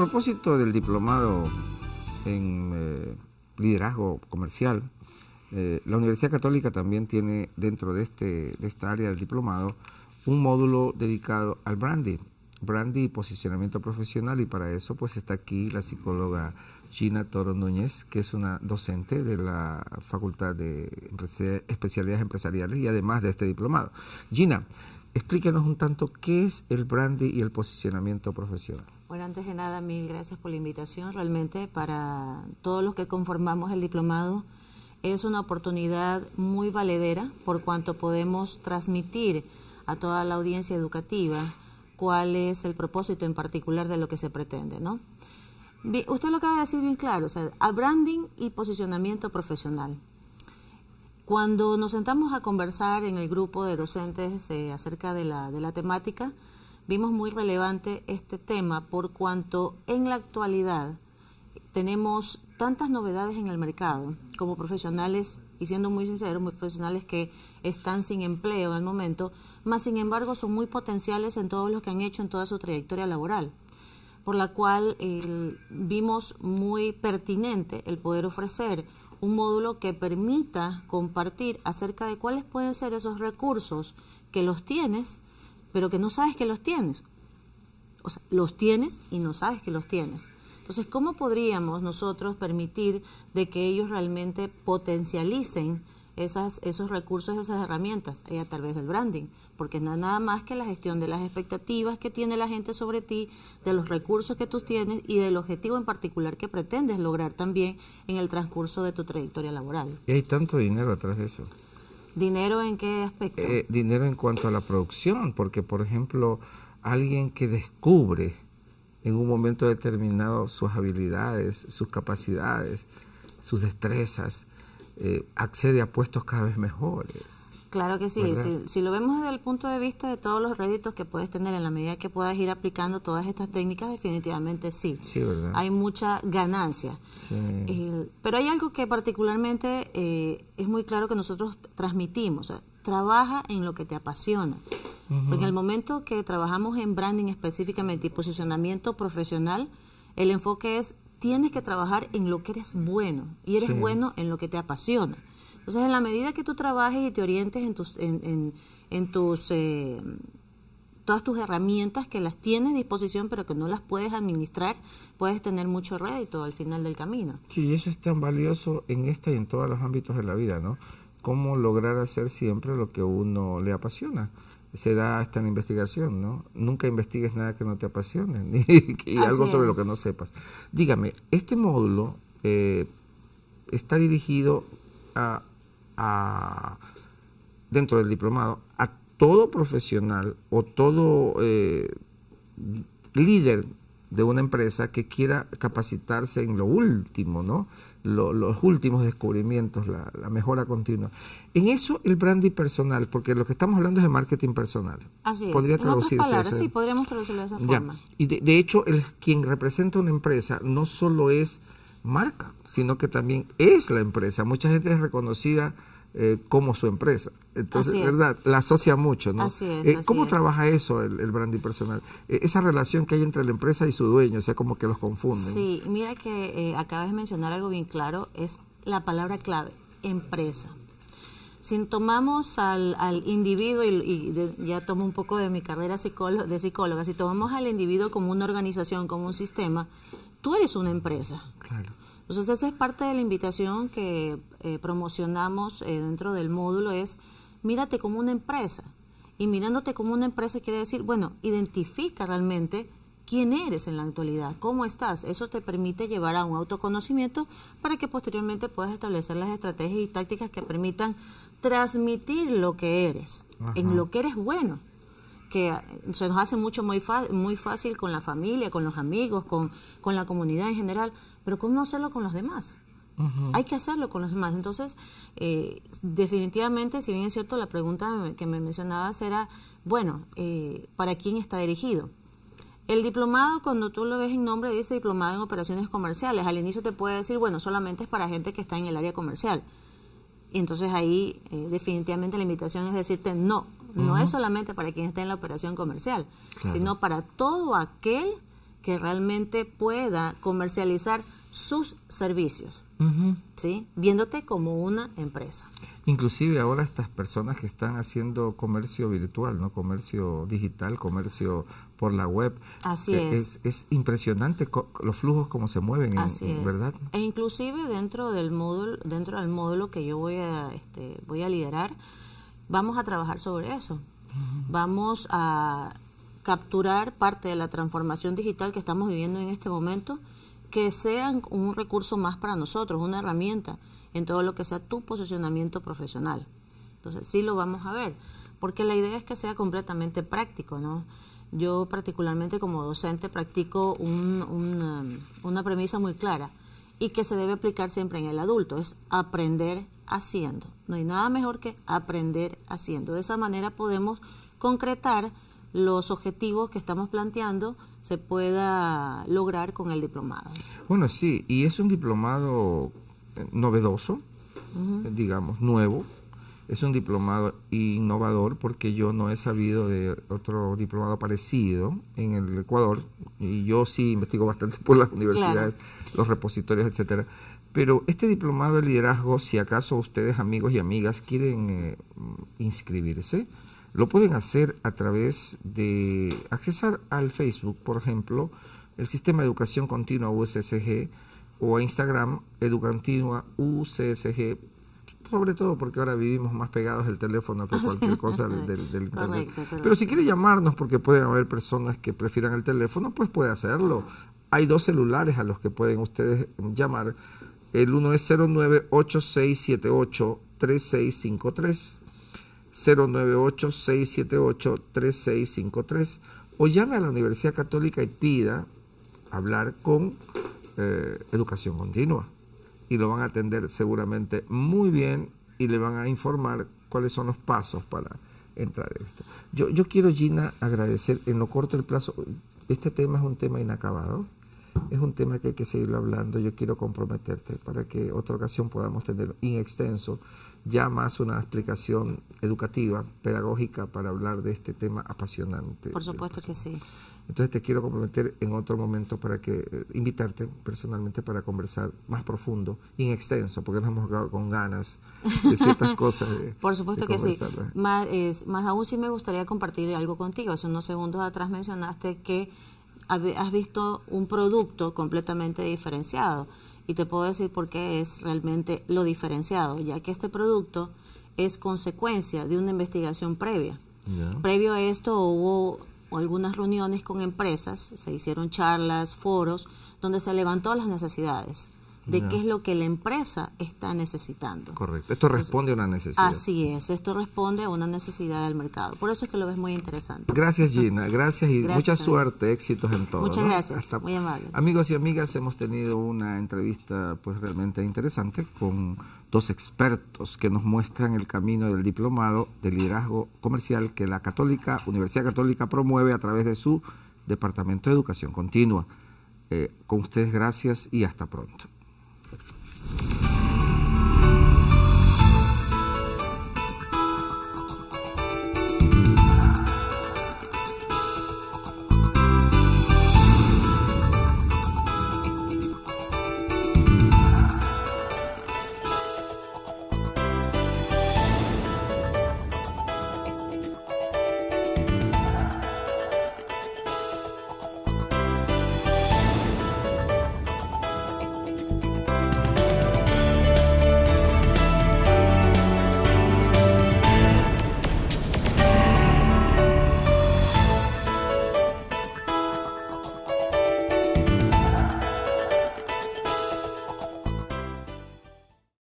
A propósito del diplomado en eh, liderazgo comercial, eh, la Universidad Católica también tiene dentro de, este, de esta área del diplomado un módulo dedicado al branding, branding y posicionamiento profesional y para eso pues está aquí la psicóloga Gina Toro Núñez, que es una docente de la Facultad de Especialidades Empresariales y además de este diplomado. Gina, explíquenos un tanto qué es el branding y el posicionamiento profesional. Bueno, antes de nada, mil gracias por la invitación. Realmente para todos los que conformamos el diplomado es una oportunidad muy valedera por cuanto podemos transmitir a toda la audiencia educativa cuál es el propósito en particular de lo que se pretende, ¿no? Usted lo acaba de decir bien claro, o sea, a branding y posicionamiento profesional. Cuando nos sentamos a conversar en el grupo de docentes eh, acerca de la, de la temática, vimos muy relevante este tema por cuanto en la actualidad tenemos tantas novedades en el mercado como profesionales, y siendo muy sincero muy profesionales que están sin empleo en el momento, mas sin embargo son muy potenciales en todo lo que han hecho en toda su trayectoria laboral, por la cual vimos muy pertinente el poder ofrecer un módulo que permita compartir acerca de cuáles pueden ser esos recursos que los tienes, pero que no sabes que los tienes. O sea, los tienes y no sabes que los tienes. Entonces, ¿cómo podríamos nosotros permitir de que ellos realmente potencialicen esos recursos, esas herramientas, eh, a través del branding, porque nada más que la gestión de las expectativas que tiene la gente sobre ti, de los recursos que tú tienes y del objetivo en particular que pretendes lograr también en el transcurso de tu trayectoria laboral. Y hay tanto dinero atrás de eso. ¿Dinero en qué aspecto? Eh, dinero en cuanto a la producción, porque por ejemplo, alguien que descubre en un momento determinado sus habilidades, sus capacidades, sus destrezas, eh, accede a puestos cada vez mejores. Claro que sí. Si, lo vemos desde el punto de vista de todos los réditos que puedes tener en la medida que puedas ir aplicando todas estas técnicas, definitivamente sí. Hay mucha ganancia. pero hay algo que particularmente eh, es muy claro que nosotros transmitimos. trabaja en lo que te apasiona. en el momento que trabajamos en branding específicamente y posicionamiento profesional, el enfoque es tienes que trabajar en lo que eres bueno y eres bueno en lo que te apasiona. Entonces, en la medida que tú trabajes y te orientes en tus, en, tus eh, todas tus herramientas que las tienes a disposición pero que no las puedes administrar, puedes tener mucho rédito al final del camino. Sí, eso es tan valioso en esta y en todos los ámbitos de la vida, ¿no? Cómo lograr hacer siempre lo que uno le apasiona. Se da hasta en investigación, ¿no? Nunca investigues nada que no te apasione ni, y algo sobre lo que no sepas. Dígame, este módulo eh, está dirigido a dentro del diplomado a todo profesional o todo eh, líder de una empresa que quiera capacitarse en lo último, ¿no? los últimos descubrimientos, la, mejora continua. En eso el branding personal, porque lo que estamos hablando es de marketing personal. Así Traducirse podríamos traducirlo de esa forma. Y de, de hecho, el, quien representa una empresa no solo es marca, sino que también es la empresa. Mucha gente es reconocida eh, como su empresa. Entonces, ¿verdad? La asocia mucho, ¿no? Así es, eh, ¿Cómo trabaja eso el, branding personal? Eh, esa relación que hay entre la empresa y su dueño, o sea, como que los confunden. Sí, mira que acabas de mencionar algo bien claro, es la palabra clave, empresa. Si tomamos al, individuo, y, ya tomo un poco de mi carrera de psicóloga, si tomamos al individuo como una organización, como un sistema, tú eres una empresa. Claro. Entonces esa es parte de la invitación que eh, promocionamos eh, dentro del módulo, es mírate como una empresa. Y mirándote como una empresa quiere decir, bueno, identifica realmente quién eres en la actualidad, cómo estás. Eso te permite llevar a un autoconocimiento para que posteriormente puedas establecer las estrategias y tácticas que permitan transmitir lo que eres, en lo que eres bueno que eh, se nos hace mucho muy, fácil con la familia, con los amigos, con, la comunidad en general, pero ¿cómo hacerlo con los demás? Hay que hacerlo con los demás. Entonces, eh, definitivamente, si bien es cierto, la pregunta que me mencionabas era, bueno, eh, ¿para quién está dirigido? El diplomado, cuando tú lo ves en nombre, dice diplomado en operaciones comerciales. Al inicio te puede decir, bueno, solamente es para gente que está en el área comercial. Y entonces ahí definitivamente la invitación es decirte, no, no es solamente para quien está en la operación comercial, sino para todo aquel que realmente pueda comercializar sus servicios, viéndote como una empresa. Inclusive ahora estas personas que están haciendo comercio virtual, no comercio digital, comercio por la web, así eh, es. Es, impresionante los flujos como se mueven, así ¿verdad? E inclusive dentro del módulo, dentro del módulo que yo voy a, este, voy a liderar, Vamos a trabajar sobre eso. Vamos a capturar parte de la transformación digital que estamos viviendo en este momento, que sean un recurso más para nosotros, una herramienta en todo lo que sea tu posicionamiento profesional. Entonces, sí lo vamos a ver, porque la idea es que sea completamente práctico, ¿no? Yo particularmente como docente practico um, una premisa muy clara y que se debe aplicar siempre en el adulto, es aprender haciendo. No hay nada mejor que aprender haciendo. De esa manera podemos concretar los objetivos que estamos planteando se pueda lograr con el diplomado. Bueno, sí, y es un diplomado eh, novedoso, digamos, nuevo, es un diplomado innovador porque yo no he sabido de otro diplomado parecido en el Ecuador y yo sí investigo bastante por las universidades, los repositorios, etcétera. Pero este diplomado de liderazgo, si acaso ustedes amigos y amigas quieren eh, inscribirse, lo pueden hacer a través de accesar al Facebook, por ejemplo, el Sistema de Educación Continua USSG o a Instagram Educantinua ussg sobre todo porque ahora vivimos más pegados el teléfono que ah, cualquier cosa del, del, Pero si quiere llamarnos, porque pueden haber personas que prefieran el teléfono, pues puede hacerlo. Hay dos celulares a los que pueden ustedes llamar. El uno es 0986783653, 0986783653, o llame a la Universidad Católica y pida hablar con eh, educación continua y lo van a atender seguramente muy bien y le van a informar cuáles son los pasos para entrar en esto. Yo, yo quiero, Gina, agradecer en lo corto el plazo. Este tema es un tema inacabado es un tema que hay que seguirlo hablando. Yo quiero comprometerte para que otra ocasión podamos tener en extenso ya más una explicación educativa, pedagógica, para hablar de este tema apasionante. Por supuesto que sí. Entonces te quiero comprometer en otro momento para que eh, invitarte personalmente para conversar más profundo en extenso, porque nos hemos quedado con ganas de ciertas cosas. Por supuesto que sí. más aún sí me gustaría compartir algo contigo. Hace unos segundos atrás mencionaste que has visto un producto completamente diferenciado. Y te puedo decir por qué es realmente lo diferenciado, ya que este producto es consecuencia de una investigación previa. Previo a esto hubo algunas reuniones con empresas, se hicieron charlas, foros, donde se levantó las necesidades de qué es lo que la empresa está necesitando. Correcto. Esto responde a una necesidad. Así es, esto responde a una necesidad del mercado. Por eso es que lo ves muy interesante. Gracias Gina, gracias y mucha suerte, éxitos en todo. Muchas gracias, muy amable. Amigos y amigas, hemos tenido una entrevista pues realmente interesante con dos expertos que nos muestran el camino del diplomado de liderazgo comercial que la Católica, Universidad Católica promueve a través de su Departamento de Educación Continua. Eh, con ustedes gracias y hasta pronto.